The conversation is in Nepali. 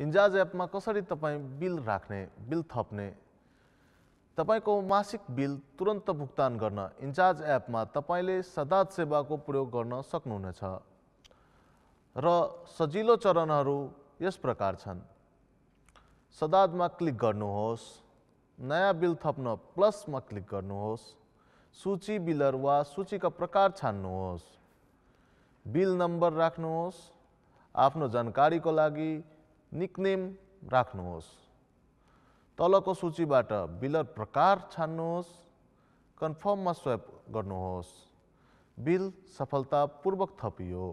इन्जाज एपमा कसरी तपाईँ बिल राख्ने बिल थप्ने तपाईँको मासिक बिल तुरन्त भुक्तान गर्न इन्चार्ज एपमा तपाईँले सदा सेवाको प्रयोग गर्न सक्नुहुनेछ र सजिलो चरणहरू यस प्रकार छन् सदाजमा क्लिक गर्नुहोस् नयाँ बिल थप्न प्लसमा क्लिक गर्नुहोस् सूची बिलर वा सूचीका प्रकार छान्नुहोस् बिल नम्बर राख्नुहोस् आफ्नो जानकारीको लागि निकनेम राख्नुहोस् तलको सूचीबाट बिलर प्रकार छान्नुहोस् कन्फर्ममा स्वेप गर्नुहोस् बिल सफलतापूर्वक थपियो